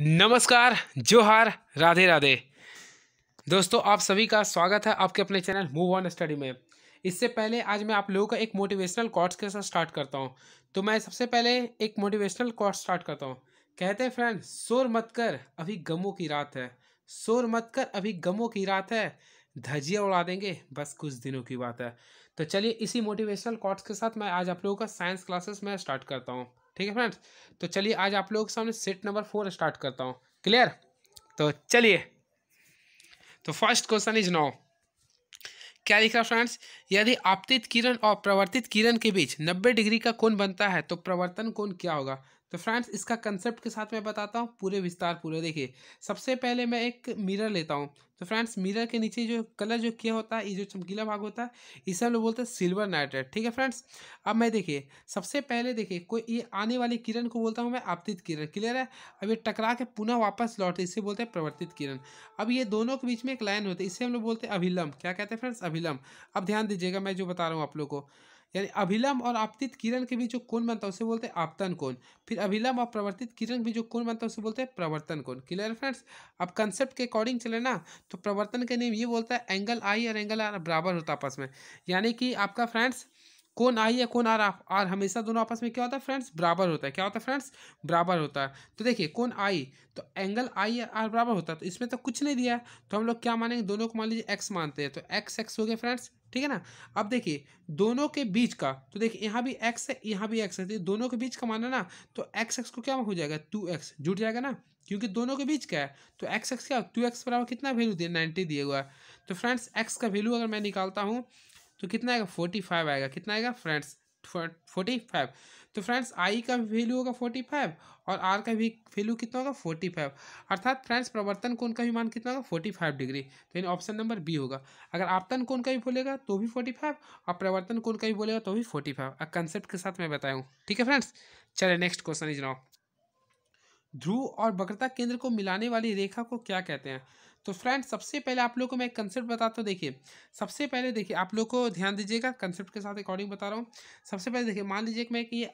नमस्कार जोहार राधे राधे दोस्तों आप सभी का स्वागत है आपके अपने चैनल मूव ऑन स्टडी में इससे पहले आज मैं आप लोगों का एक मोटिवेशनल कॉर्ड्स के साथ स्टार्ट करता हूँ तो मैं सबसे पहले एक मोटिवेशनल कॉर्ड स्टार्ट करता हूँ कहते हैं फ्रेंड शोर मत कर अभी गमों की रात है शोर मत कर अभी गमों की रात है धजिया उड़ा देंगे बस कुछ दिनों की बात है तो चलिए इसी मोटिवेशनल कॉर्ड्स के साथ मैं आज आप लोगों का साइंस क्लासेस में स्टार्ट करता हूँ ठीक है फ्रेंड्स तो चलिए आज आप लोगों के सामने सेट नंबर फोर स्टार्ट करता हूँ क्लियर तो चलिए तो फर्स्ट क्वेश्चन इज नाउ क्या लिखा फ्रेंड्स यदि आपतित किरण और प्रवर्तित किरण के बीच 90 डिग्री का कोण बनता है तो प्रवर्तन कोण क्या होगा तो फ्रेंड्स इसका कंसेप्ट के साथ मैं बताता हूँ पूरे विस्तार पूरे देखिए सबसे पहले मैं एक मिरर लेता हूँ तो फ्रेंड्स मिरर के नीचे जो कलर जो किया होता है ये जो चमकीला भाग होता है इसे हम लोग बोलते हैं सिल्वर नाइट्रेट ठीक है फ्रेंड्स अब मैं देखिए सबसे पहले देखिए कोई ये आने वाली किरण को बोलता हूँ मैं आपतित किरण क्लियर है अब ये टकरा के पुनः वापस लौटते इसे बोलते हैं प्रवर्तित किरण अब ये दोनों के बीच में एक लाइन होती है इसे हम लोग बोलते हैं अभिलम्ब क्या कहते हैं फ्रेंड्स अभिलम्ब अब ध्यान दीजिएगा मैं जो बता रहा हूँ आप लोग को यानी अभिलंब और आपतित किरण के बीच जो कोण बनता है उसे बोलते हैं आपतन कोण फिर अभिलंब और प्रवर्तित किरण भी जो कोण बनता है उसे बोलते हैं प्रवर्तन कोण क्लियर फ्रेंड्स अब कंसेप्ट के अकॉर्डिंग चले ना तो प्रवर्तन के नेम ये बोलता है एंगल आई और एंगल आर बराबर होता है आपस में यानी कि आपका फ्रेंड्स कौन आई या कौन आर आर हमेशा दोनों आपस में क्या होता है फ्रेंड्स बराबर होता है क्या होता है फ्रेंड्स बराबर होता है तो देखिए कौन आई तो एंगल आई आर बराबर होता है तो इसमें तो कुछ नहीं दिया तो हम लोग क्या मानेंगे दोनों को मान लीजिए एक्स मानते हैं तो एक्स एक्स हो गया फ्रेंड्स ठीक है ना अब देखिए दोनों के बीच का तो देखिए यहाँ भी एक्स है यहाँ भी एक्स है तो दोनों के बीच का माना ना तो एक्स एक्स को क्या हो जाएगा टू एक्स जुट जाएगा ना क्योंकि दोनों के बीच क्या है तो एक्स एक्स क्या टू एक्स बराबर कितना वैल्यू दिया नाइन्टी दिया हुआ है तो फ्रेंड्स एक्स का वैल्यू अगर मैं निकालता हूँ तो कितना आएगा फोर्टी फाइव आएगा कितना आएगा फ्रेंड्स फोर्टी फाइव तो फ्रेंड्स आई का वैल्यू होगा फोर्टी फाइव और आर का भी वैल्यू कितना होगा फोर्टी फाइव अर्थात फ्रेंड्स प्रवर्तन कोण का भी मान कितना होगा फोर्टी फाइव डिग्री तो यानी ऑप्शन नंबर बी होगा अगर आपतन कोण का भी बोलेगा तो भी फोर्टी फाइव और प्रवर्तन कोण का भी बोलेगा तो भी फोर्टी फाइव कंसेप्ट के साथ मैं बताया ठीक है फ्रेंड्स चले नेक्स्ट क्वेश्चन इज नाउ ध्रुव और वक्रता केंद्र को मिलाने वाली रेखा को क्या कहते हैं तो फ्रेंड सबसे पहले आप लोग को मैं एक कंसेप्ट बताता हूँ देखिए सबसे पहले देखिए आप लोग को ध्यान दीजिएगा कंसेप्ट के साथ अकॉर्डिंग बता रहा हूँ सबसे पहले देखिए मान लीजिए कि मैं ये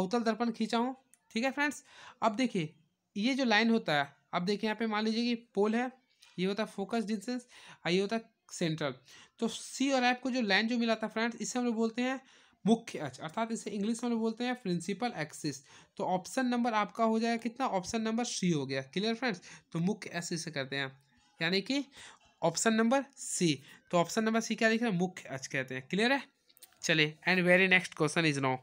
अवतल दर्पण खींचा हूँ ठीक है फ्रेंड्स अब देखिए ये जो लाइन होता है अब देखिए यहाँ पे मान लीजिए कि पोल है ये होता है फोकस डिस्टेंस और ये होता है सेंट्रल तो सी और एफ को जो लाइन जो मिला था फ्रेंड्स इसे हम लोग बोलते हैं मुख्य अक्ष अर्थात इसे इंग्लिश में बोलते हैं प्रिंसिपल एक्सिस तो ऑप्शन नंबर आपका हो जाएगा कितना ऑप्शन नंबर सी हो गया क्लियर फ्रेंड्स तो मुख्य अक्ष इसे कहते हैं यानी कि ऑप्शन नंबर सी तो ऑप्शन नंबर सी क्या लिख रहे हैं मुख्य अक्ष कहते हैं क्लियर है चले and very next question is now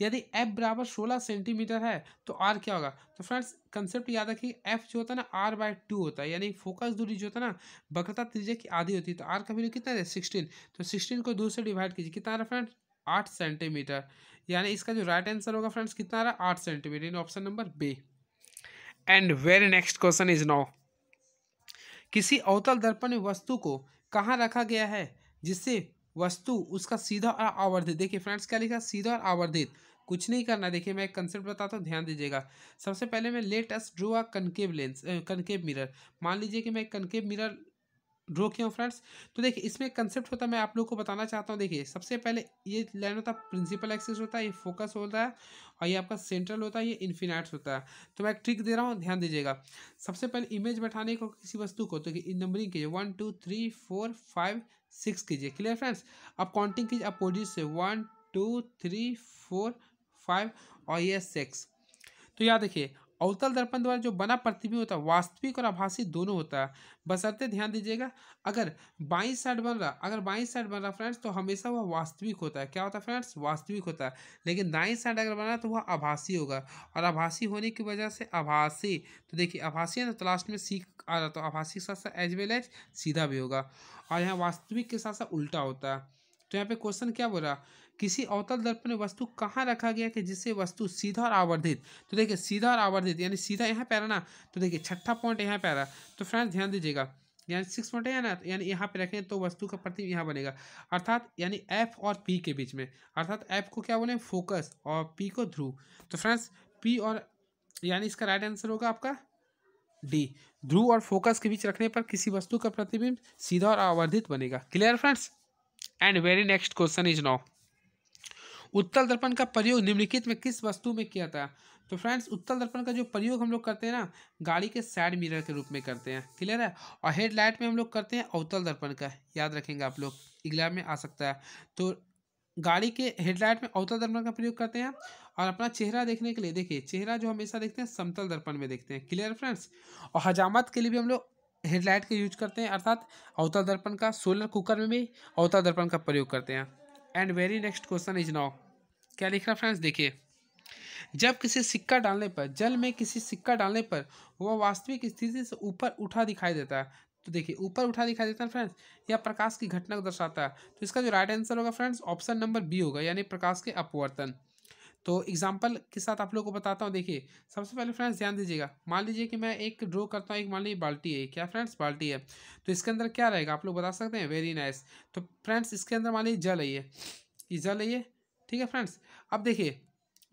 यदि एफ बराबर सोलह सेंटीमीटर है तो आर क्या होगा तो फ्रेंड्स कंसेप्ट याद रखिए एफ जो होता है ना आर बाय टू होता है यानी फोकस दूरी जो होता है ना बकरता त्रिज्या की आधी होती है तो आर का वैल्यू कितना है सिक्सटीन तो सिक्सटीन को दो से डिवाइड कीजिए कितना आ रहा है फ्रेंड्स आठ सेंटीमीटर यानी इसका जो राइट आंसर होगा फ्रेंड्स कितना आ रहा है आठ centimetre in option number B and very next question is now किसी अवतल दर्पण में वस्तु को कहाँ रखा गया है जिससे वस्तु उसका सीधा और आवर्धित देखिए फ्रेंड्स क्या लिखा सीधा और आवर्धित कुछ नहीं करना देखिए मैं एक कंसेप्ट बताता हूँ ध्यान दीजिएगा सबसे पहले मैं let us draw a concave lens concave mirror मान लीजिए कि मैं कनकेव मिरर ड्रो किया हूँ फ्रेंड्स तो देखिए इसमें एक कंसेप्ट होता है मैं आप लोग को बताना चाहता हूँ देखिए सबसे पहले ये लाइन होता है प्रिंसिपल एक्सेस होता है ये फोकस होता है और ये आपका सेंट्रल होता है ये इन्फिनाइट होता है तो मैं एक ट्रिक दे रहा हूँ ध्यान दीजिएगा सबसे पहले इमेज बैठाने को किसी वस्तु को तो नंबरिंग कीजिए one two three four five six कीजिए क्लियर फ्रेंड्स अब काउंटिंग कीजिए अपोजिट पोजिट से one two three four five और ये सिक्स तो याद देखिए अवतल दर्पण द्वारा जो बना प्रतिबिंब होता है वास्तविक और आभासी दोनों होता है बसरते ध्यान दीजिएगा अगर बाई साइड बन रहा अगर बाई साइड बन रहा फ्रेंड्स तो हमेशा वह वास्तविक होता है क्या होता है फ्रेंड्स वास्तविक होता है लेकिन दाई साइड अगर बना तो वह आभासी होगा और आभासी होने की वजह से आभासी तो देखिए आभासी है ना तो लास्ट में सी आ जाता है आभासी के साथ साथ एज वेल एज सीधा भी होगा और यहाँ वास्तविक के साथ साथ उल्टा होता है तो यहाँ पे क्वेश्चन क्या बोला किसी अवतल दर्पण में वस्तु कहाँ रखा गया कि जिससे वस्तु सीधा और आवर्धित तो देखिए सीधा और आवर्धित यानी सीधा यहाँ पे आ ना तो देखिए छठा पॉइंट यहाँ पे आ रहा तो फ्रेंड्स ध्यान दीजिएगा यानी सिक्स पॉइंट है ना यानी यहाँ पे रखें तो वस्तु का प्रति यहाँ बनेगा अर्थात यानी एफ और पी के बीच में अर्थात एफ को क्या बोले फोकस और पी को ध्रुव तो फ्रेंड्स पी और यानी इसका राइट आंसर होगा आपका डी ध्रुव और फोकस के बीच रखने पर किसी वस्तु का प्रतिबिंब सीधा और आवर्धित बनेगा clear friends and very next question is now उत्तल दर्पण का प्रयोग निम्नलिखित में किस वस्तु में किया था तो फ्रेंड्स उत्तल दर्पण का जो प्रयोग हम लोग करते हैं ना गाड़ी के साइड मिरर के रूप में करते हैं क्लियर है और हेडलाइट में हम लोग करते हैं अवतल दर्पण का याद रखेंगे आप लोग एग्जाम में आ सकता है तो गाड़ी के हेडलाइट में अवतल दर्पण का प्रयोग करते हैं और अपना चेहरा देखने के लिए देखिए चेहरा जो हमेशा देखते हैं समतल दर्पण में देखते हैं क्लियर फ्रेंड्स और हजामत के लिए भी हम लोग हेडलाइट का यूज करते हैं अर्थात अवतल दर्पण का सोलर कुकर में भी अवतल दर्पण का प्रयोग करते हैं and very next question is now क्या लिख रहा फ्रेंड्स देखिए जब किसी सिक्का डालने पर जल में किसी सिक्का डालने पर वह वास्तविक स्थिति से ऊपर उठा दिखाई देता है तो देखिए ऊपर उठा दिखा देता है फ्रेंड्स यह प्रकाश की घटना को दर्शाता है तो इसका जो राइट आंसर होगा फ्रेंड्स ऑप्शन नंबर बी होगा यानी प्रकाश के अपवर्तन तो एग्जाम्पल के साथ आप लोग को बताता हूँ देखिए सबसे पहले फ्रेंड्स ध्यान दीजिएगा मान लीजिए कि मैं एक ड्रॉ करता हूँ एक मान लीजिए बाल्टी है क्या फ्रेंड्स बाल्टी है तो इसके अंदर क्या रहेगा आप लोग बता सकते हैं वेरी नाइस तो फ्रेंड्स इसके अंदर मान लीजिए जल है ये जल है ये ठीक है फ्रेंड्स अब देखिए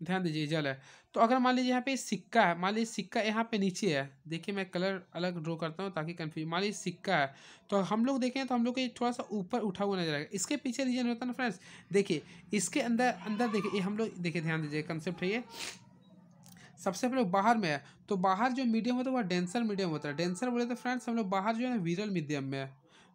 ध्यान दीजिए जल है तो अगर मान लीजिए यहाँ पे सिक्का है मान लीजिए सिक्का यहाँ पे नीचे है देखिए मैं कलर अलग ड्रॉ करता हूँ ताकि कन्फ्यूज मान लीजिए सिक्का है तो हम लोग देखें तो हम लोग को ये थोड़ा सा ऊपर उठा हुआ नजर आएगा इसके पीछे रीजन होता है ना फ्रेंड्स देखिए इसके अंदर अंदर देखिए ये हम लोग देखिए ध्यान दीजिए कंसेप्ट है ये सबसे पहले बाहर में है तो बाहर जो मीडियम होता है वह डेंसर मीडियम होता है डेंसर बोले तो फ्रेंड्स हम लोग बाहर जो है ना विरल मीडियम में है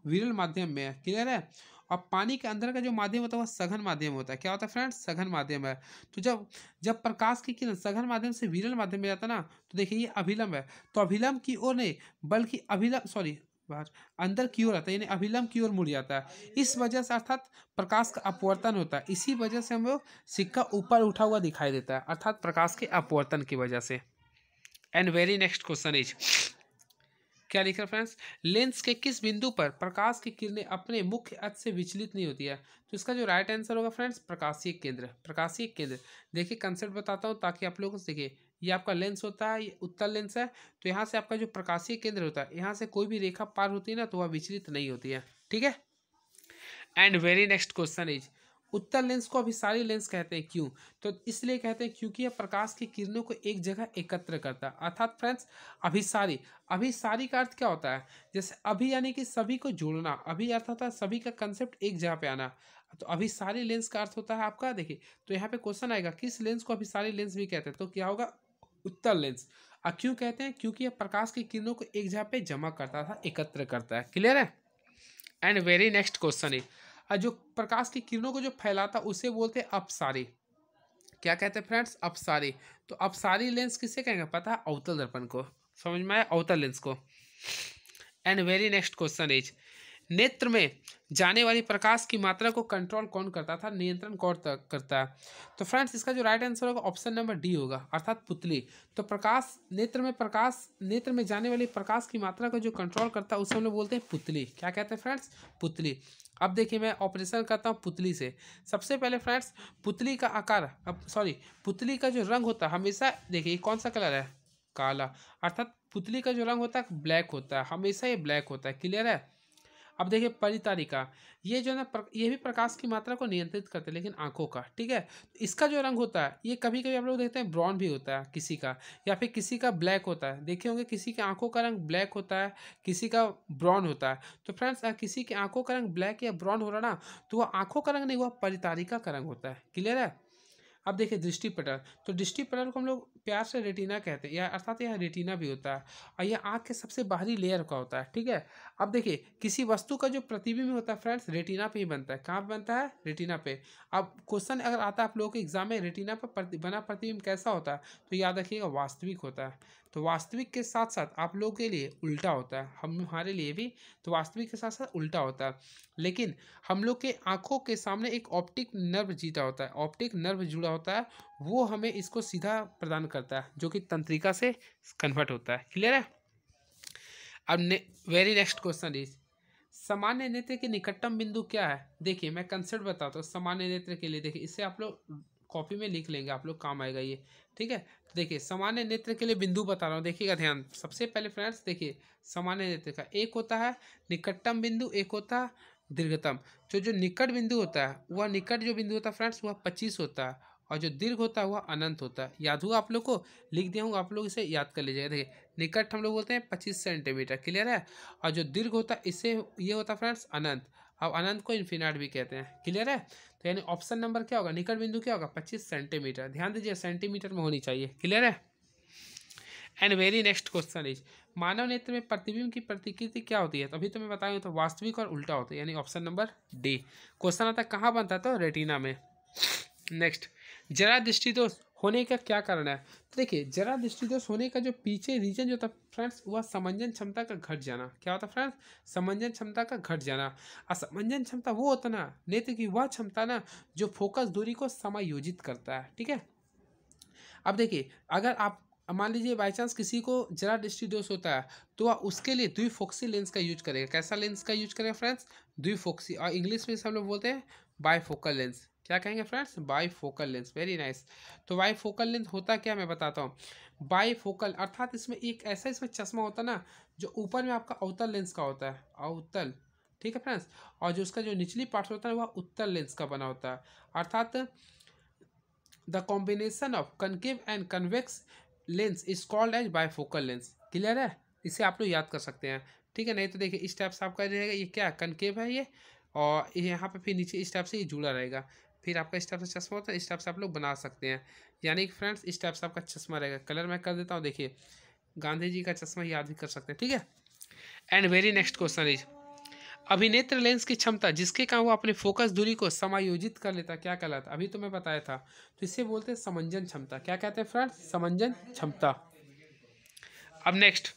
विरल माध्यम में है क्लियर है और पानी के अंदर का जो माध्यम होता है वह सघन माध्यम होता है क्या होता है फ्रेंड्स सघन माध्यम है तो जब जब प्रकाश की किरण सघन माध्यम से विरल माध्यम में जाता है ना तो देखिए ये अभिलंब है तो अभिलंब की ओर नहीं बल्कि अभिलंब सॉरी बाहर अंदर की ओर आता है यानी अभिलंब की ओर मुड़ जाता है इस वजह से अर्थात प्रकाश का अपवर्तन होता है इसी वजह से हम लोग सिक्का ऊपर उठा हुआ दिखाई देता है अर्थात प्रकाश के अपवर्तन की वजह से and very next question is क्या लिखा फ्रेंड्स लेंस के किस बिंदु पर प्रकाश की किरणें अपने मुख्य अक्ष से विचलित नहीं होती है तो इसका जो राइट आंसर होगा फ्रेंड्स प्रकाशीय केंद्र प्रकाशीय केंद्र देखिए कंसेप्ट बताता हूँ ताकि आप लोगों को देखिए ये आपका लेंस होता है ये उत्तल लेंस है तो यहाँ से आपका जो प्रकाशीय केंद्र होता है यहाँ से कोई भी रेखा पार होती है ना तो वह विचलित नहीं होती है ठीक है and very next question is उत्तर लेंस को अभी सारी लेंस कहते हैं क्यों तो इसलिए कहते हैं क्योंकि यह प्रकाश की किरणों को एक जगह एकत्र करता है अर्थात फ्रेंड्स अभिसारी अभिसारी का अर्थ क्या होता है जैसे अभी यानी कि सभी को जोड़ना अभी अर्थ होता है सभी का कंसेप्ट एक जगह पे आना तो अभिसारी लेंस का अर्थ होता है आपका देखिए तो यहाँ पे क्वेश्चन आएगा किस लेंस को अभिसारी लेंस भी कहते हैं तो क्या होगा उत्तर लेंस और क्यों कहते हैं क्योंकि यह प्रकाश की किरणों को एक जगह पे जमा करता था एकत्र करता है क्लियर है एंड वेरी नेक्स्ट क्वेश्चन है जो प्रकाश की किरणों को जो फैलाता उसे बोलते हैं अपसारी क्या कहते हैं फ्रेंड्स अपसारी तो अपसारी लेंस किसे कहेंगे पता है अवतल दर्पण को समझ में आया अवतल लेंस को and very next question is नेत्र में जाने वाली प्रकाश की मात्रा को कंट्रोल कौन करता था नियंत्रण कौन करता है तो फ्रेंड्स इसका जो राइट आंसर होगा ऑप्शन नंबर डी होगा अर्थात पुतली तो प्रकाश नेत्र में प्रकाश नेत्र में जाने वाली प्रकाश की मात्रा को जो कंट्रोल करता है उसे हम लोग बोलते हैं पुतली क्या कहते हैं फ्रेंड्स पुतली अब देखिए मैं ऑपरेशन करता हूँ पुतली से सबसे पहले फ्रेंड्स पुतली का आकार अब सॉरी पुतली का जो रंग होता है हमेशा देखिए कौन सा कलर है काला अर्थात पुतली का जो रंग होता है ब्लैक होता है हमेशा ये ब्लैक होता है क्लियर है अब देखिए परितारिका ये जो है ना ये भी प्रकाश की मात्रा को नियंत्रित करते हैं लेकिन आंखों का ठीक है इसका जो रंग होता है ये कभी कभी आप लोग देखते हैं ब्राउन भी होता है किसी का या फिर किसी का ब्लैक होता है देखे होंगे किसी के आंखों का रंग ब्लैक होता है किसी का ब्राउन होता है तो फ्रेंड्स अगर किसी की आंखों का रंग ब्लैक या ब्राउन हो रहा ना तो वह आंखों का रंग नहीं हुआ परितारिका का रंग होता है क्लियर है अब देखिए दृष्टिपटल तो दृष्टिपटल को हम लोग प्यार से रेटिना कहते हैं या अर्थात यह रेटिना भी होता है और यह आँख के सबसे बाहरी लेयर का होता है ठीक है अब देखिए किसी वस्तु का जो प्रतिबिंब होता है फ्रेंड्स रेटिना पे ही बनता है कहाँ बनता है रेटिना पे अब क्वेश्चन अगर आता है आप लोगों के एग्जाम में रेटिना पर बना प्रतिबिंब कैसा होता है तो याद रखिएगा वास्तविक होता है तो वास्तविक के साथ साथ आप लोगों के लिए उल्टा होता है हम हमारे लिए भी तो वास्तविक के साथ साथ उल्टा होता है लेकिन हम लोग के आँखों के सामने एक ऑप्टिक नर्व जीता होता है ऑप्टिक नर्व जुड़ा होता है वो हमें इसको सीधा प्रदान करता है जो कि तंत्रिका से कन्वर्ट होता है क्लियर है अब ने वेरी नेक्स्ट क्वेश्चन इज सामान्य नेत्र के निकटतम बिंदु क्या है देखिए मैं कंसेप्ट बताता हूँ सामान्य नेत्र के लिए देखिए इससे आप लोग कॉपी में लिख लेंगे आप लोग काम आएगा ये ठीक है तो देखिए सामान्य नेत्र के लिए बिंदु बता रहा हूँ देखिएगा ध्यान सबसे पहले फ्रेंड्स देखिए सामान्य नेत्र का एक होता है निकटतम बिंदु एक होता है दीर्घतम तो जो निकट बिंदु होता है वह निकट जो बिंदु होता है फ्रेंड्स वह पच्चीस होता है और जो दीर्घ होता है वह अनंत होता है याद हुआ आप लोग को लिख दिया हूँ आप लोग इसे याद कर लीजिएगा देखिए निकट हम लोग बोलते हैं पच्चीस सेंटीमीटर क्लियर है और जो दीर्घ होता है इसे ये होता है फ्रेंड्स अनंत अब अनंत को इन्फिनाट भी कहते हैं क्लियर है तो यानी ऑप्शन नंबर क्या होगा निकट बिंदु क्या होगा पच्चीस सेंटीमीटर ध्यान दीजिए सेंटीमीटर में होनी चाहिए क्लियर है and very next question is मानव नेत्र में प्रतिबिंब की प्रतिकृति क्या होती है तो अभी तो मैं बताऊँ तो वास्तविक और उल्टा होता है यानी ऑप्शन नंबर डी क्वेश्चन आता है कहाँ बनता है तो रेटिना में नेक्स्ट जरा दृष्टि दोष होने का क्या कारण है तो देखिए जरा दृष्टिदोष होने का जो पीछे रीजन जो था फ्रेंड्स वह समंजन क्षमता का घट जाना क्या होता फ्रेंड्स समंजन क्षमता का घट जाना असमंजन क्षमता वो होता ना नेत्र की वह क्षमता ना जो फोकस दूरी को समायोजित करता है ठीक है अब देखिए अगर आप मान लीजिए बाई चांस किसी को जरा दृष्टिदोष होता है तो वह उसके लिए द्विफोक्सी लेंस का यूज करेगा कैसा लेंस का यूज करेगा फ्रेंड्स द्विफोक्सी और इंग्लिश में हम लोग बोलते हैं बायफोकल लेंस क्या कहेंगे friends bifocal lens very nice तो बाई फोकल लेंस होता क्या मैं बताता हूँ बाई फोकल अर्थात इसमें एक ऐसा इसमें चश्मा होता ना जो ऊपर में आपका अवतल लेंस का होता है अवतल ठीक है फ्रेंड्स और जो उसका जो निचली पार्ट होता है वह उत्तर लेंस का बना होता है अर्थात the combination of concave and convex lens is called as bifocal lens clear है इसे आप लोग याद कर सकते हैं ठीक है नहीं तो देखिए इस टाइप से आपका रहेगा ये क्या कनकेव है ये और यहाँ पे फिर नीचे इस टाइप से ये जुड़ा रहेगा फिर आपका इस टाइप से चश्मा होता है इस टाइप से आप लोग बना सकते हैं यानी कि फ्रेंड्स इस टाइप से आपका चश्मा रहेगा कलर मैं कर देता हूँ देखिए गांधी जी का चश्मा याद भी कर सकते हैं ठीक है and very next question is अभिनेत्र लेंस की क्षमता जिसके कारण वो अपने फोकस दूरी को समायोजित कर लेता क्या कहलाता अभी तो मैं बताया था तो इसे बोलते हैं समंजन क्षमता क्या कहते हैं फ्रेंड्स समंजन क्षमता अब नेक्स्ट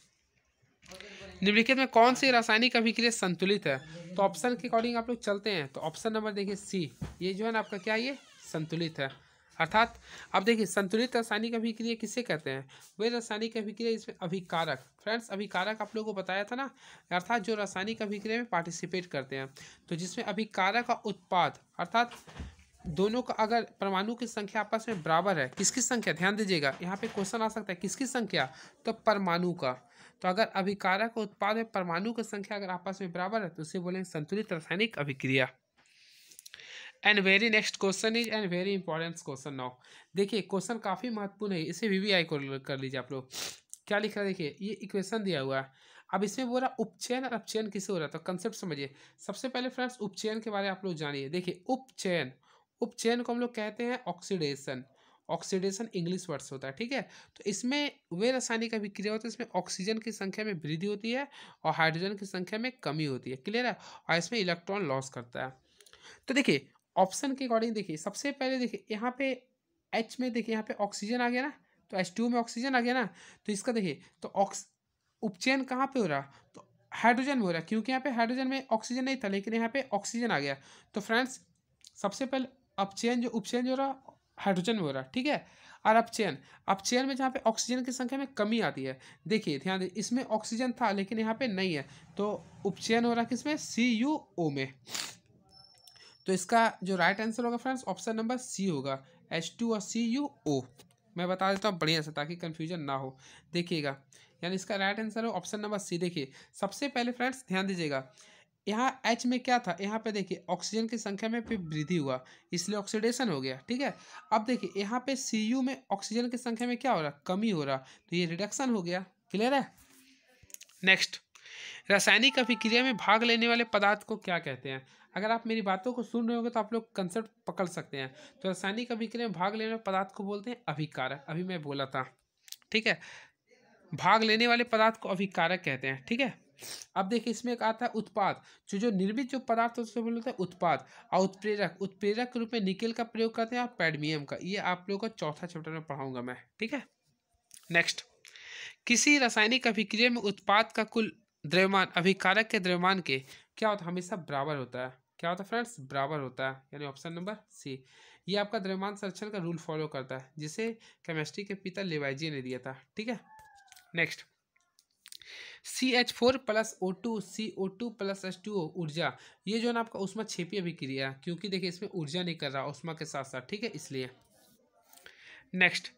निम्नलिखित में कौन सी रासायनिक अभिक्रिया संतुलित है तो ऑप्शन के अकॉर्डिंग आप लोग चलते हैं तो ऑप्शन नंबर देखिए सी ये जो है ना आपका क्या ये संतुलित है अर्थात अब देखिए संतुलित रासायनिक अभिक्रिया किसे कहते हैं वे रासायनिक अभिक्रिया इसमें अभिकारक फ्रेंड्स अभिकारक आप लोगों को बताया था ना अर्थात जो रासायनिक अभिक्रिया में पार्टिसिपेट करते हैं तो जिसमें अभिकारक का उत्पाद अर्थात दोनों का अगर परमाणु की संख्या आपस में बराबर है किसकी संख्या ध्यान दीजिएगा यहाँ पे क्वेश्चन आ सकता है किसकी संख्या तो परमाणु का तो अगर अभिकारक उत्पाद में परमाणु की संख्या अगर आपस में बराबर है तो उसे बोलेंगे संतुलित रासायनिक अभिक्रिया and very next question is and very important question now देखिए क्वेश्चन काफ़ी महत्वपूर्ण है इसे वी वी आई कर लीजिए आप लोग क्या लिखा है देखिए ये इक्वेशन दिया हुआ है अब इसमें बोला उपचयन और अपचयन किसे हो रहा था कंसेप्ट तो समझिए सबसे पहले फ्रेंड्स उपचयन के बारे में आप लोग जानिए देखिए उपचयन उपचयन को हम लोग कहते हैं ऑक्सीडेशन ऑक्सीडेशन इंग्लिश वर्ड्स होता है ठीक है तो इसमें वे रासायनिक अभिक्रिया होती है इसमें ऑक्सीजन की संख्या में वृद्धि होती है और हाइड्रोजन की संख्या में कमी होती है क्लियर है और इसमें इलेक्ट्रॉन लॉस करता है तो देखिए ऑप्शन के अकॉर्डिंग देखिए सबसे पहले देखिए यहाँ पे एच में देखिए यहाँ पे ऑक्सीजन आ गया ना तो एच टू में ऑक्सीजन आ गया ना तो इसका देखिए तो ऑक्स उपचयन कहाँ पे हो रहा तो हाइड्रोजन में हो रहा क्योंकि यहाँ पे हाइड्रोजन में ऑक्सीजन नहीं था लेकिन यहाँ पे ऑक्सीजन आ गया तो फ्रेंड्स सबसे पहले अपचयन जो उपचयन जो रहा हाइड्रोजन वगैरह हो रहा है ठीक है और अपचयन अपचयन में जहाँ पे ऑक्सीजन की संख्या में कमी आती है देखिए ध्यान दे इसमें ऑक्सीजन था लेकिन यहाँ पे नहीं है तो उपचयन हो रहा किसमें सी यू ओ में तो इसका जो राइट आंसर होगा फ्रेंड्स ऑप्शन नंबर सी होगा एच टू और सी यू ओ मैं बता देता हूँ बढ़िया से ताकि कन्फ्यूजन ना हो देखिएगा यानी इसका राइट आंसर हो ऑप्शन नंबर सी देखिए सबसे पहले फ्रेंड्स ध्यान दीजिएगा यहाँ एच में क्या था यहाँ पे देखिए ऑक्सीजन की संख्या में फिर वृद्धि हुआ इसलिए ऑक्सीडेशन हो गया ठीक है अब देखिए यहाँ पे सी यू में ऑक्सीजन की संख्या में क्या हो रहा कमी हो रहा तो ये रिडक्शन हो गया क्लियर है नेक्स्ट रासायनिक अभिक्रिया में भाग लेने वाले पदार्थ को क्या कहते हैं अगर आप मेरी बातों को सुन रहे होंगे तो आप लोग कंसेप्ट पकड़ सकते हैं तो रासायनिक अभिक्रिया में भाग लेने वाले पदार्थ को बोलते हैं अभिकारक अभी मैं बोला था ठीक है भाग लेने वाले पदार्थ को अभिकारक कहते हैं ठीक है अब देखिए इसमें एक आता है उत्पाद जो जो निर्मित जो पदार्थ उसको बोला जाता उत्पाद और उत्प्रेरक उत्प्रेरक के रूप में निकेल का प्रयोग करते हैं और पैडमियम का ये आप लोगों का चौथा चैप्टर में पढ़ाऊंगा मैं ठीक है नेक्स्ट किसी रासायनिक अभिक्रिया में उत्पाद का कुल द्रव्यमान अभिकारक के द्रव्यमान के क्या होता है हमेशा बराबर होता है क्या होता है फ्रेंड्स बराबर होता है यानी ऑप्शन नंबर सी ये आपका द्रव्यमान संरक्षण का रूल फॉलो करता है जिसे केमिस्ट्री के पिता लेवाइजी ने दिया था ठीक है next C H four plus O two C O two plus H two O ऊर्जा ये जो है ना आपका उष्मा छेपी अभिक्रिया है क्योंकि देखिए इसमें ऊर्जा नहीं कर रहा उष्मा के साथ साथ ठीक है इसलिए नेक्स्ट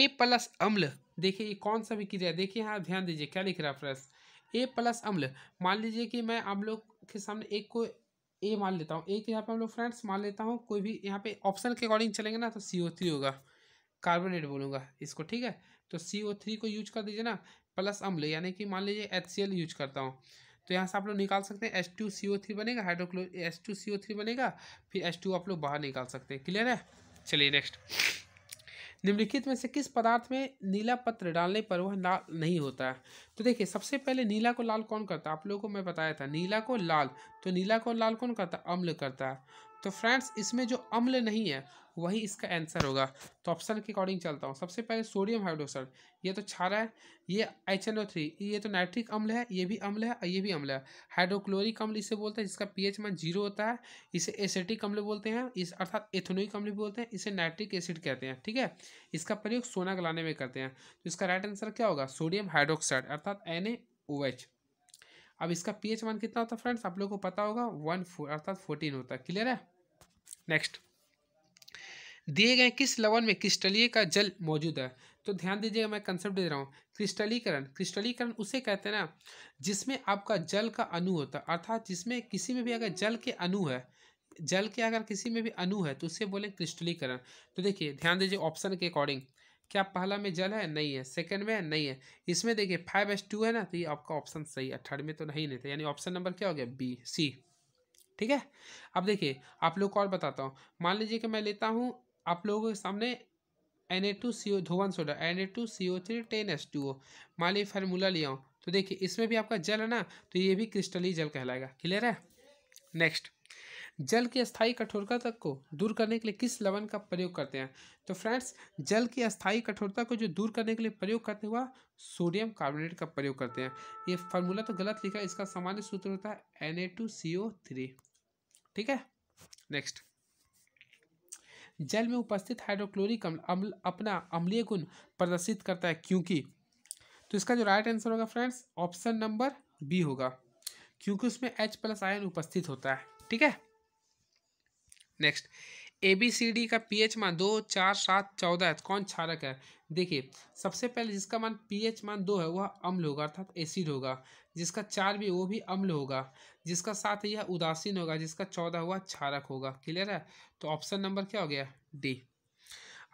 ए प्लस अम्ल देखिए ये कौन सा अभिक्रिया है देखिए यहाँ ध्यान दीजिए क्या लिख रहा है फ्रेस ए प्लस अम्ल मान लीजिए कि मैं आप लोग के सामने एक को ए मान लेता हूँ एक यहाँ पे हम लोग फ्रेंड्स मान लेता हूँ कोई भी यहाँ पे ऑप्शन के अकॉर्डिंग चलेंगे ना तो सी ओ थ्री होगा कार्बोनेट बोलूँगा इसको ठीक है तो सी ओ थ्री को यूज कर दीजिए ना प्लस अम्ल यानी कि मान लीजिए एच यूज करता हूँ तो यहाँ से आप लोग निकाल सकते हैं H two C O three बनेगा हाइड्रोक्लो H two C O three बनेगा फिर एच टू आप लोग बाहर निकाल सकते हैं क्लियर है चलिए नेक्स्ट निम्नलिखित में से किस पदार्थ में नीला पत्र डालने पर वह लाल नहीं होता है तो देखिए सबसे पहले नीला को लाल कौन करता है आप लोगों को मैं बताया था नीला को लाल तो नीला को लाल कौन करता है अम्ल करता है तो फ्रेंड्स इसमें जो अम्ल नहीं है वही इसका आंसर होगा तो ऑप्शन के अकॉर्डिंग चलता हूँ सबसे पहले सोडियम हाइड्रोक्साइड ये तो छारा है ये एच एन ओ थ्री ये तो नाइट्रिक अम्ल है ये भी अम्ल है और ये भी अम्ल है हाइड्रोक्लोरिक अम्ल इसे बोलते हैं जिसका पीएच मान जीरो होता है इसे एसिटिक अम्ल बोलते हैं इस अर्थात एथेनोइक अम्ल बोलते हैं इसे नाइट्रिक एसिड कहते हैं ठीक है इसका प्रयोग सोना गलाने में करते हैं तो इसका राइट आंसर क्या होगा सोडियम हाइड्रोक्साइड अर्थात एन अब इसका पीएच मान कितना होता है फ्रेंड्स आप लोग को पता होगा वन अर्थात फोर्टीन होता है क्लियर है नेक्स्ट दिए गए किस लवण में क्रिस्टलीय का जल मौजूद है तो ध्यान दीजिएगा मैं कंसेप्ट दे रहा हूँ क्रिस्टलीकरण क्रिस्टलीकरण उसे कहते हैं ना जिसमें आपका जल का अणु होता है अर्थात जिसमें किसी में भी अगर जल के अणु है जल के अगर किसी में भी अणु है तो उसे बोले क्रिस्टलीकरण तो देखिए ध्यान दीजिए ऑप्शन के अकॉर्डिंग क्या पहला में जल है नहीं है सेकंड में है नहीं है इसमें देखिए फाइव एस टू है ना तो ये आपका ऑप्शन सही है थर्ड में तो नहीं नहीं था यानी ऑप्शन नंबर क्या हो गया बी सी ठीक है अब देखिए आप लोग को और बताता हूँ मान लीजिए कि मैं लेता हूँ आप लोगों के सामने N A two C O धोवन soda N A two C O three ten S two O मान लीजिए फार्मूला लिया हूँ तो देखिए इसमें भी आपका जल है ना तो ये भी क्रिस्टली जल कहलाएगा क्लियर है नेक्स्ट जल की अस्थाई कठोरता तक को दूर करने के लिए किस लवण का प्रयोग करते हैं तो फ्रेंड्स जल की अस्थायी कठोरता को जो दूर करने के लिए प्रयोग करते हुआ सोडियम कार्बोनेट का प्रयोग करते हैं ये फार्मूला तो गलत लिखा है इसका सामान्य सूत्र होता है N A two C O three ठीक है नेक्स्ट जल में उपस्थित हाइड्रोक्लोरिक अम्ल अपना अम्लीय गुण प्रदर्शित करता है क्योंकि तो इसका जो राइट आंसर होगा फ्रेंड्स ऑप्शन नंबर बी होगा क्योंकि उसमें H प्लस आयन उपस्थित होता है ठीक है next A B C D का पी एच मान दो चार सात चौदह है तो कौन क्षारक है देखिए सबसे पहले जिसका मान पी एच मान दो है वह अम्ल होगा अर्थात एसिड होगा जिसका चार भी वो भी अम्ल होगा जिसका सात है यह उदासीन होगा जिसका चौदह हुआ क्षारक होगा क्लियर है तो ऑप्शन नंबर क्या हो गया डी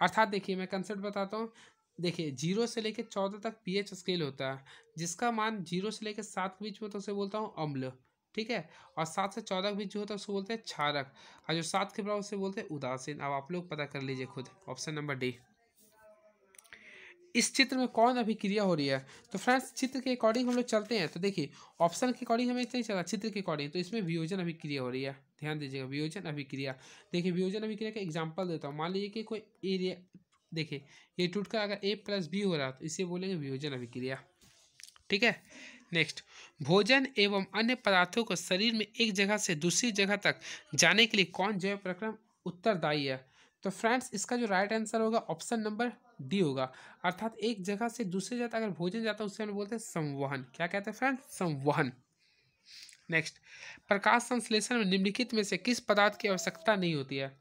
अर्थात देखिए मैं कंसेप्ट बताता हूँ देखिए जीरो से लेकर चौदह तक पीएच स्केल होता है जिसका मान जीरो से लेकर सात के बीच में तो उसे बोलता हूँ अम्ल ठीक है और सात से चौदह के बीच जो होता है उसको बोलते हैं क्षारक और जो सात के बराबर उसे बोलते हैं उदासीन अब आप लोग पता कर लीजिए खुद ऑप्शन नंबर डी इस चित्र में कौन अभिक्रिया हो रही है तो फ्रेंड्स चित्र के अकॉर्डिंग हम लोग चलते हैं तो देखिए ऑप्शन के अकॉर्डिंग हमें इतना चला चित्र के अकॉर्डिंग तो इसमें वियोजन अभिक्रिया हो रही है ध्यान दीजिएगा वियोजन अभिक्रिया देखिए वियोजन अभिक्रिया का एग्जाम्पल देता हूँ मान लीजिए कि कोई एरिया देखिए ये टूटकर अगर ए प्लस बी हो रहा है तो इसे बोलेंगे वियोजन अभिक्रिया ठीक है नेक्स्ट भोजन एवं अन्य पदार्थों को शरीर में एक जगह से दूसरी जगह तक जाने के लिए कौन जैव प्रक्रम उत्तरदायी है तो फ्रेंड्स इसका जो राइट आंसर होगा ऑप्शन नंबर डी होगा अर्थात एक जगह से दूसरी जगह अगर भोजन जाता है उससे हम बोलते हैं संवहन क्या कहते हैं फ्रेंड्स संवहन नेक्स्ट प्रकाश संश्लेषण में निम्नलिखित में से किस पदार्थ की आवश्यकता नहीं होती है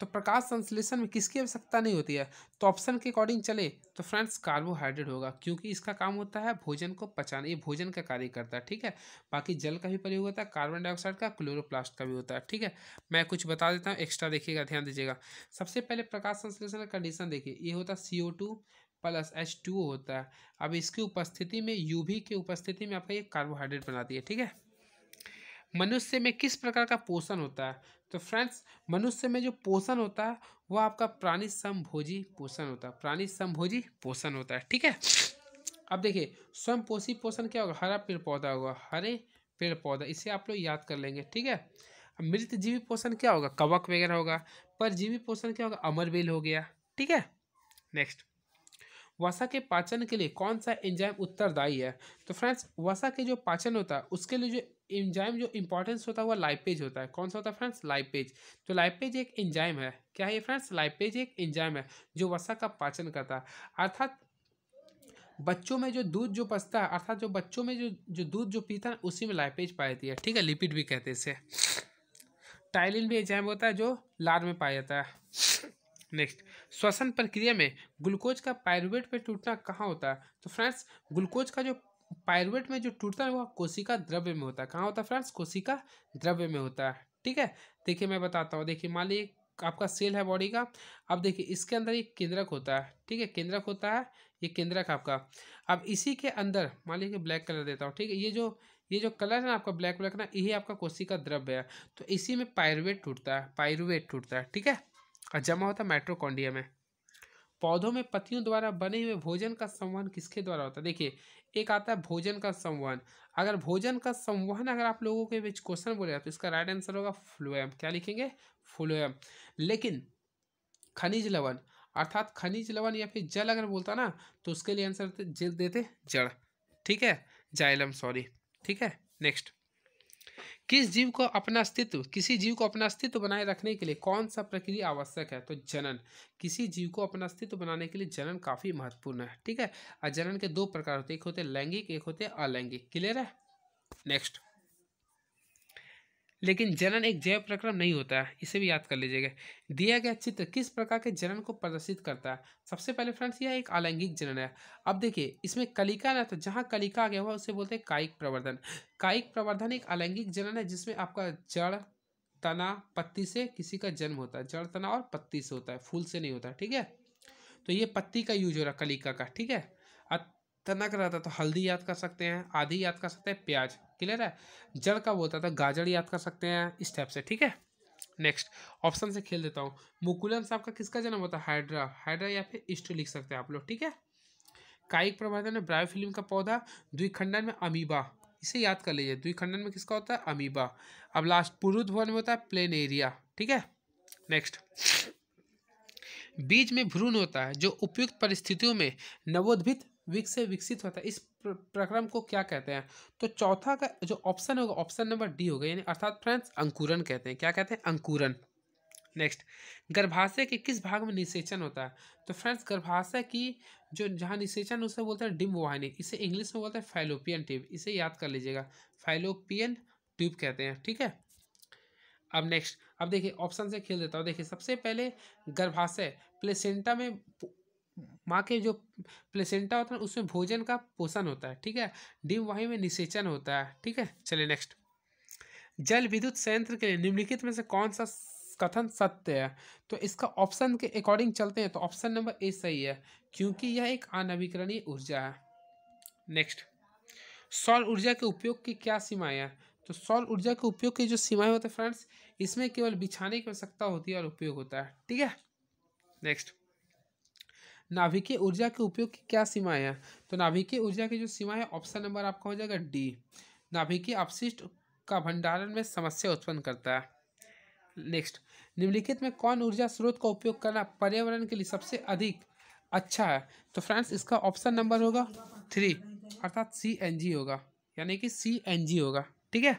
तो प्रकाश संश्लेषण में किसकी आवश्यकता नहीं होती है तो ऑप्शन के अकॉर्डिंग चले तो फ्रेंड्स कार्बोहाइड्रेट होगा क्योंकि इसका काम होता है भोजन को पचाना ये भोजन का कार्य करता है ठीक है बाकी जल का भी प्रयोग होता है कार्बन डाइऑक्साइड का क्लोरोप्लास्ट का भी होता है ठीक है मैं कुछ बता देता हूँ एक्स्ट्रा देखिएगा ध्यान दीजिएगा सबसे पहले प्रकाश संश्लेषण का कंडीशन देखिए ये होता है सी प्लस एच टू होता है अब इसकी उपस्थिति में यूवी की उपस्थिति में आपका ये कार्बोहाइड्रेट बनाती है ठीक है मनुष्य में किस प्रकार का पोषण होता है तो फ्रेंड्स मनुष्य में जो पोषण होता है वह आपका प्राणी समभोजी पोषण होता है प्राणी समभोजी पोषण होता है ठीक है अब देखिए स्वयं पोषी पोषण क्या होगा हरा पेड़ पौधा होगा हरे पेड़ पौधा इसे आप लोग याद कर लेंगे ठीक है मृत जीवी पोषण क्या होगा कवक वगैरह होगा पर जीवी पोषण क्या होगा अमरबेल हो गया ठीक है नेक्स्ट वसा के पाचन के लिए कौन सा एंजाइम उत्तरदायी है तो फ्रेंड्स वसा के जो पाचन होता है उसके लिए जो इंजाइम जो इंपॉर्टेंस होता है वो लाइपेज होता है कौन सा होता है फ्रेंड्स लाइपेज तो लाइपेज एक इंजाइम है क्या है फ्रेंड्स लाइपेज एक इंजाइम है जो वसा का पाचन करता है अर्थात बच्चों में जो दूध जो पचता है अर्थात जो बच्चों में जो जो दूध जो पीता है उसी में लाइपेज पाई जाती है ठीक है लिपिड भी कहते हैं इसे टाइलिन भी एंजाइम होता है जो लार में पाया जाता है नेक्स्ट श्वसन प्रक्रिया में ग्लूकोज का पायरुवेट पर टूटना कहाँ होता है तो फ्रेंड्स ग्लूकोज का जो पायरवेट में जो टूटता है वह कोशिका द्रव्य में होता है कहाँ होता है फ्रेंड्स कोशिका द्रव्य में होता है ठीक है देखिए मैं बताता हूँ देखिए मान लीजिए आपका सेल है बॉडी का अब देखिए इसके अंदर एक केंद्रक होता है ठीक है केंद्रक होता है ये केंद्रक आपका अब इसी के अंदर मान लीजिए ब्लैक कलर देता हूँ ठीक है ये जो ये जो कलर है ना आपका ब्लैक ब्लैक ना यही आपका कोशिका द्रव्य है तो इसी में पायरवेट टूटता है पायरवेट टूटता है ठीक है और जमा होता है माइट्रोकॉन्डिया में पौधों में पत्तियों द्वारा बने हुए भोजन का संवहन किसके द्वारा होता है देखिए एक आता है भोजन का संवहन अगर भोजन का संवहन अगर आप लोगों के बीच क्वेश्चन बोले तो इसका राइट आंसर होगा फ्लोएम क्या लिखेंगे फ्लोएम लेकिन खनिज लवण अर्थात खनिज लवण या फिर जल अगर बोलता ना तो उसके लिए आंसर देते जड़ ठीक है जाइलम सॉरी ठीक है नेक्स्ट किस जीव को अपना अस्तित्व किसी जीव को अपना अस्तित्व बनाए रखने के लिए कौन सा प्रक्रिया आवश्यक है तो जनन किसी जीव को अपना अस्तित्व बनाने के लिए जनन काफ़ी महत्वपूर्ण है ठीक है और जनन के दो प्रकार होते एक होते लैंगिक एक होते अलैंगिक क्लियर है नेक्स्ट लेकिन जनन एक जैव प्रक्रम नहीं होता है इसे भी याद कर लीजिएगा दिया गया चित्र किस प्रकार के जनन को प्रदर्शित करता है सबसे पहले फ्रेंड्स यह एक अलैंगिक जनन है अब देखिए इसमें कलिका ना तो जहाँ कलिका आ गया हुआ उसे बोलते हैं कायिक प्रवर्धन कायिक प्रवर्धन एक अलैंगिक जनन है जिसमें आपका जड़ तना पत्ती से किसी का जन्म होता है जड़ तना और पत्ती से होता है फूल से नहीं होता ठीक है तो ये पत्ती का यूज हो रहा है कलिका का ठीक है तना का रहता तो हल्दी याद कर सकते हैं आधी याद कर सकते हैं प्याज क्लियर है जड़ का बोलता था गाजर याद कर सकते हैं इस टाइप से ठीक है नेक्स्ट ऑप्शन से खेल देता हूँ साहब का किसका जन्म होता है हाइड्रा हाइड्रा या फिर इष्ट लिख सकते हैं आप लोग ठीक है कायिक प्रवर्धन है ब्रायोफिल्म का पौधा द्विखंडन में अमीबा इसे याद कर लीजिए द्विखंडन में किसका होता है अमीबा अब लास्ट पुरुध भवन में होता है प्लेन एरिया ठीक है नेक्स्ट बीज में भ्रूण होता है जो उपयुक्त परिस्थितियों में नवोद्भित विक से विकसित होता है इस प्रक्रम को क्या कहते हैं तो चौथा का जो ऑप्शन होगा ऑप्शन नंबर डी होगा यानी अर्थात फ्रेंड्स अंकुरन कहते हैं क्या कहते हैं अंकुरन नेक्स्ट गर्भाशय के किस भाग में निषेचन होता है तो फ्रेंड्स गर्भाशय की जो जहाँ निषेचन उसे बोलते हैं डिम वाहिनी इसे इंग्लिश में बोलते हैं फाइलोपियन ट्यूब इसे याद कर लीजिएगा फाइलोपियन ट्यूब कहते हैं ठीक है अब नेक्स्ट अब देखिए ऑप्शन से खेल देता हूँ देखिए सबसे पहले गर्भाशय प्लेसेंटा में माँ के जो प्लेसेंटा होता है उसमें भोजन का पोषण होता है ठीक है डिम वायु में निषेचन होता है ठीक है चलिए नेक्स्ट जल विद्युत संयंत्र के लिए निम्नलिखित में से कौन सा कथन सत्य है तो इसका ऑप्शन के अकॉर्डिंग चलते हैं तो ऑप्शन नंबर ए सही है क्योंकि यह एक अनवीकरणीय ऊर्जा है नेक्स्ट सौर ऊर्जा के उपयोग की क्या सीमाएं हैं तो सौर ऊर्जा के उपयोग की जो सीमाएं होती है फ्रेंड्स इसमें केवल बिछाने की आवश्यकता होती है और उपयोग होता है ठीक है नेक्स्ट नाभिकीय ऊर्जा के उपयोग की क्या सीमाएं हैं तो नाभिकीय ऊर्जा की जो सीमा है ऑप्शन नंबर आपका हो जाएगा डी नाभिकीय अपशिष्ट का भंडारण में समस्या उत्पन्न करता है नेक्स्ट निम्नलिखित में कौन ऊर्जा स्रोत का उपयोग करना पर्यावरण के लिए सबसे अधिक अच्छा है तो फ्रेंड्स इसका ऑप्शन नंबर होगा थ्री अर्थात सी होगा यानी कि सी होगा ठीक है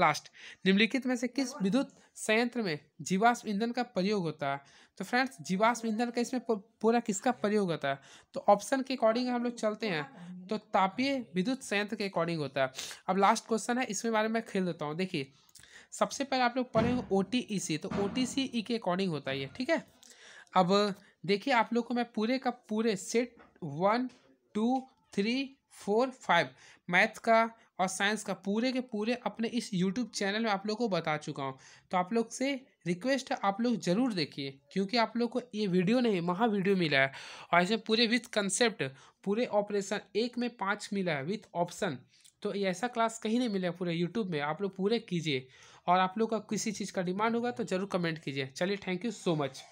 लास्ट निम्नलिखित में से किस विद्युत संयंत्र में जीवाश्म ईंधन का प्रयोग होता है तो फ्रेंड्स जीवाश्म ईंधन का इसमें पूरा किसका प्रयोग होता है तो ऑप्शन के अकॉर्डिंग हम लोग चलते हैं तो तापीय विद्युत संयंत्र के अकॉर्डिंग होता है अब लास्ट क्वेश्चन है इसमें बारे में खेल देता हूँ देखिए सबसे पहले आप लोग पढ़े ओ e तो ओ e e के अकॉर्डिंग होता है ठीक है अब देखिए आप लोग को मैं पूरे का पूरे set one two three four five math का और साइंस का पूरे के पूरे अपने इस यूट्यूब चैनल में आप लोग को बता चुका हूँ तो आप लोग से रिक्वेस्ट है आप लोग ज़रूर देखिए क्योंकि आप लोग को ये वीडियो नहीं महा वीडियो मिला है और ऐसे पूरे विथ कंसेप्ट पूरे ऑपरेशन एक में पाँच मिला है विथ ऑप्शन तो ऐसा क्लास कहीं नहीं मिला पूरे यूट्यूब में आप लोग पूरे कीजिए और आप लोग का किसी चीज़ का डिमांड होगा तो ज़रूर कमेंट कीजिए चलिए थैंक यू सो मच